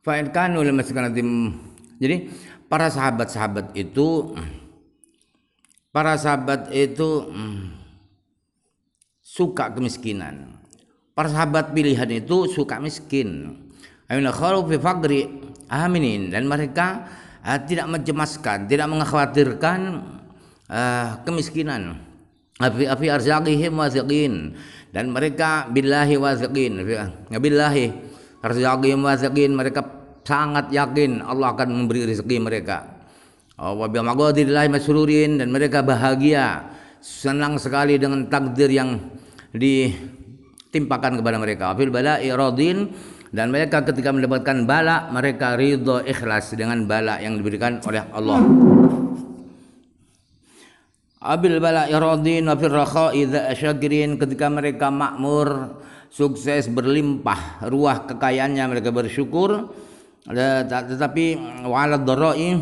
Fa'in kanu Jadi para sahabat-sahabat itu para sahabat itu suka kemiskinan. Para sahabat pilihan itu suka miskin. aminin dan mereka uh, tidak mencemaskan, tidak mengkhawatirkan uh, kemiskinan. Afi afi arzaqihim waziqin dan mereka billahi waziqin. Billahi arzaqihim waziqin mereka sangat yakin Allah akan memberi rezeki mereka. Oh, masrurin dan mereka bahagia, senang sekali dengan takdir yang ditimpakan kepada mereka. Fil bala iradin dan mereka ketika mendapatkan bala mereka ridho ikhlas dengan bala yang diberikan oleh Allah. Abil bala iradin wa fil rakha'i syakirin ketika mereka makmur, sukses berlimpah, ruah kekayaannya mereka bersyukur, tetapi walad doroi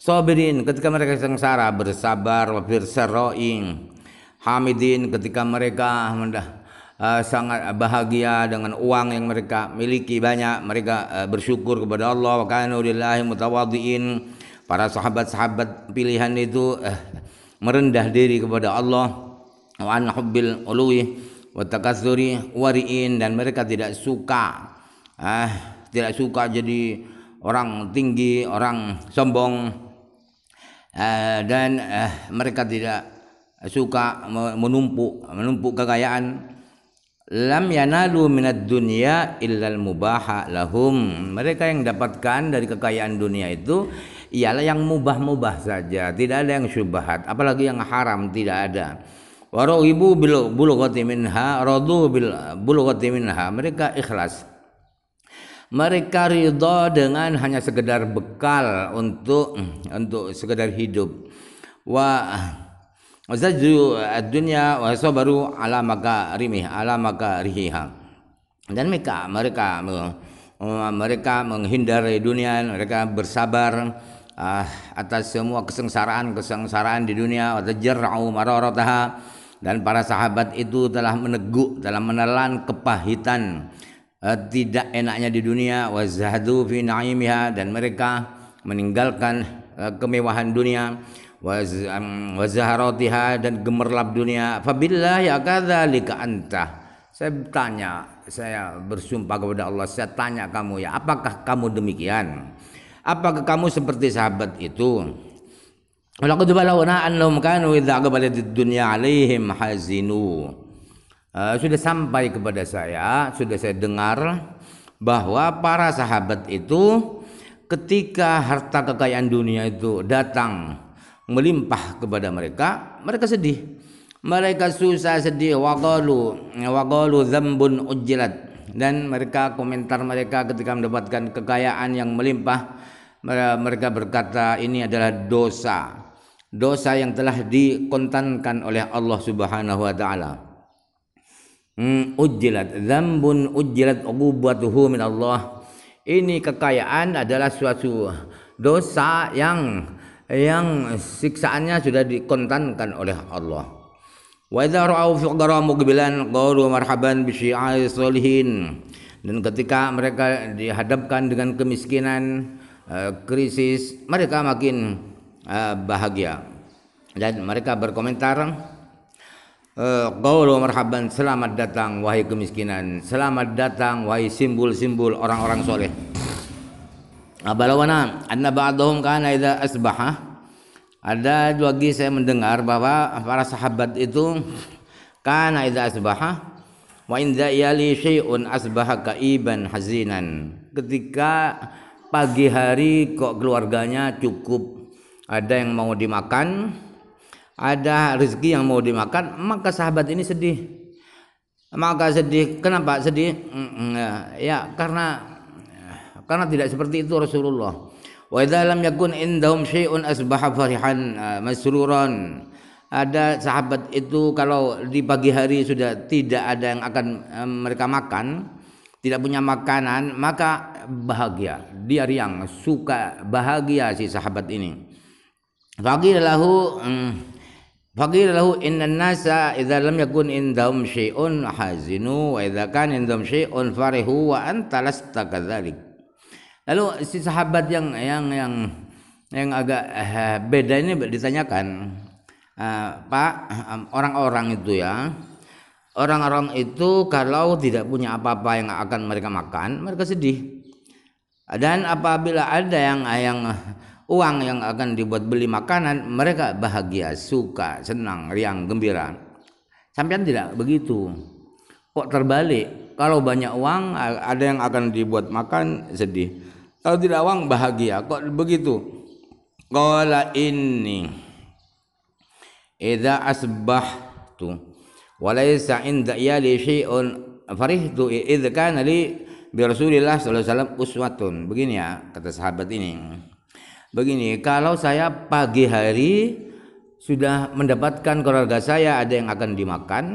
sobirin ketika mereka sengsara bersabar wafir seroing hamidin ketika mereka mendah eh, sangat bahagia dengan uang yang mereka miliki banyak mereka eh, bersyukur kepada Allah wa mutawadhiin para sahabat-sahabat pilihan itu eh, merendah diri kepada Allah wa an hubbil wa takatsuri wariin dan mereka tidak suka ah, tidak suka jadi orang tinggi, orang sombong eh, dan eh, mereka tidak suka menumpuk menumpuk kekayaan lam yanalu minad dunya illal mubaha lahum mereka yang dapatkan dari kekayaan dunia itu ialah yang mubah-mubah saja tidak ada yang syubhat apalagi yang haram tidak ada warahibu bil bulughati minha radu bil bulughati minha mereka ikhlas mereka ridho dengan hanya sekedar bekal untuk untuk sekedar hidup wa zaju dunia wa sabaru ala makarimih ala makarihiha dan mereka mereka mereka menghindari dunia mereka bersabar uh, atas semua kesengsaraan-kesengsaraan di dunia atau jar'u mararataha dan para sahabat itu telah meneguk telah menelan kepahitan Eh, tidak enaknya di dunia wazhadu fi naimiha dan mereka meninggalkan eh, kemewahan dunia wazaharotiha dan gemerlap dunia fabilah ya akadzalika anta saya tanya saya bersumpah kepada Allah saya tanya kamu ya apakah kamu demikian apakah kamu seperti sahabat itu Walaqad balawna annahum kanu idza aqbalat dunya alaihim hazinu Eh, sudah sampai kepada saya, sudah saya dengar bahwa para sahabat itu ketika harta kekayaan dunia itu datang melimpah kepada mereka, mereka sedih. Mereka susah sedih waqalu waqalu dzambun ujilat dan mereka komentar mereka ketika mendapatkan kekayaan yang melimpah mereka berkata ini adalah dosa dosa yang telah dikontankan oleh Allah Subhanahu wa taala Hmm, ujilat zambun ujilat uqubatuhu min Allah ini kekayaan adalah suatu dosa yang yang siksaannya sudah dikontankan oleh Allah wa idza ra'au fuqara muqbilan qalu marhaban bi syi'ai solihin dan ketika mereka dihadapkan dengan kemiskinan eh, krisis mereka makin eh, bahagia dan mereka berkomentar Eh, qaulu marhaban selamat datang wahai kemiskinan selamat datang wahai simbol-simbol orang-orang soleh abalawana anna ba'dahum kana idza asbaha ada lagi saya mendengar bahwa para sahabat itu kana idza asbaha wa in yali syai'un asbaha kaiban hazinan ketika pagi hari kok keluarganya cukup ada yang mau dimakan ada rezeki yang mau dimakan maka sahabat ini sedih maka sedih kenapa sedih ya. ya karena karena tidak seperti itu Rasulullah wa idza lam yakun indahum syai'un asbaha farihan eh, masruran ada sahabat itu kalau di pagi hari sudah tidak ada yang akan eh, mereka makan tidak punya makanan maka bahagia dia riang suka bahagia si sahabat ini Fakir lahu hmm, Faqila lahu innan nasa idza lam yakun indahum syai'un hazinu wa idza kan indahum syai'un farihu wa anta lasta kadzalik. Lalu si sahabat yang yang yang yang agak eh, beda ini ditanyakan eh, Pak orang-orang itu ya orang-orang itu kalau tidak punya apa-apa yang akan mereka makan mereka sedih dan apabila ada yang yang uang yang akan dibuat beli makanan mereka bahagia suka senang riang gembira sampean tidak begitu kok terbalik kalau banyak uang ada yang akan dibuat makan sedih kalau tidak uang bahagia kok begitu qala ini asbah tu, wa laysa inda yali syai'un farihtu idza kana li bi Rasulillah sallallahu alaihi wasallam uswatun begini ya kata sahabat ini begini kalau saya pagi hari sudah mendapatkan keluarga saya ada yang akan dimakan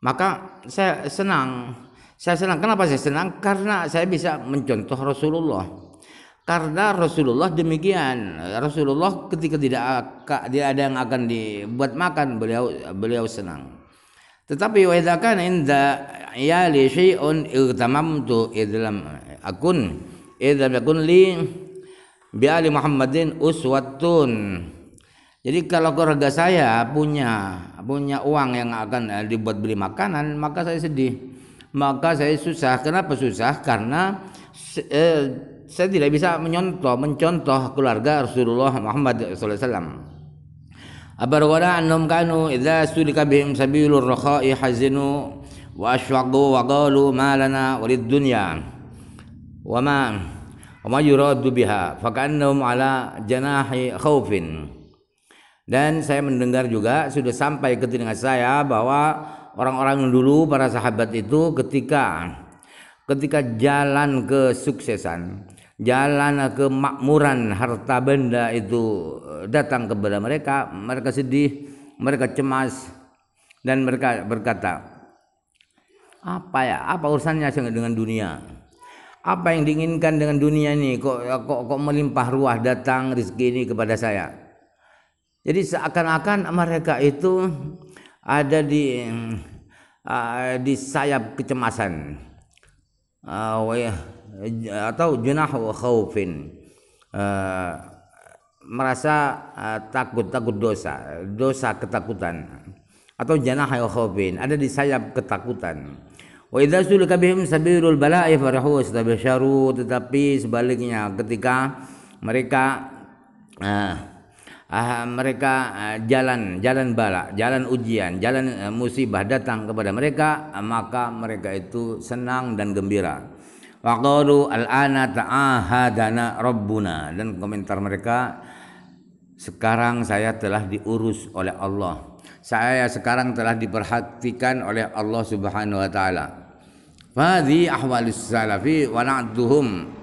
maka saya senang saya senang kenapa saya senang karena saya bisa mencontoh Rasulullah karena Rasulullah demikian Rasulullah ketika tidak tidak ada yang akan dibuat makan beliau beliau senang tetapi wajahkan idza ya inda ya li syai'un idlamamtu idlam akun idlam akun li bi ali Muhammadin uswatun. Jadi kalau keluarga saya punya punya uang yang akan eh, dibuat beli makanan, maka saya sedih. Maka saya susah. Kenapa susah? Karena eh, saya tidak bisa menyontoh, mencontoh keluarga Rasulullah Muhammad SAW. Abar wala annahum kanu idza sulika bihim sabilur rakha'i hazinu wa ashwaqu wa qalu ma lana walid dunya wa ma Wa yuradu biha fakannahum ala janahi khaufin. Dan saya mendengar juga sudah sampai ke telinga saya bahwa orang-orang dulu para sahabat itu ketika ketika jalan kesuksesan, jalan ke makmuran harta benda itu eh, datang kepada mereka, mereka sedih, mereka cemas dan mereka berkata, apa ya, apa urusannya dengan dunia? apa yang diinginkan dengan dunia ini kok kok, kok melimpah ruah datang rezeki ini kepada saya jadi seakan-akan mereka itu ada di uh, di sayap kecemasan uh, atau junah khaufin uh, merasa uh, takut takut dosa dosa ketakutan atau janah khaufin ada di sayap ketakutan Wa idza sulika bihim sabilul bala'i farahu istabsyaru tetapi sebaliknya ketika mereka uh, uh, mereka uh, jalan jalan bala, jalan ujian, jalan uh, musibah datang kepada mereka uh, maka mereka itu senang dan gembira. Wa qalu al-ana ta'ahadana rabbuna dan komentar mereka sekarang saya telah diurus oleh Allah saya sekarang telah diperhatikan oleh Allah Subhanahu wa taala. Fadhi ahwalus salafi wa na'duhum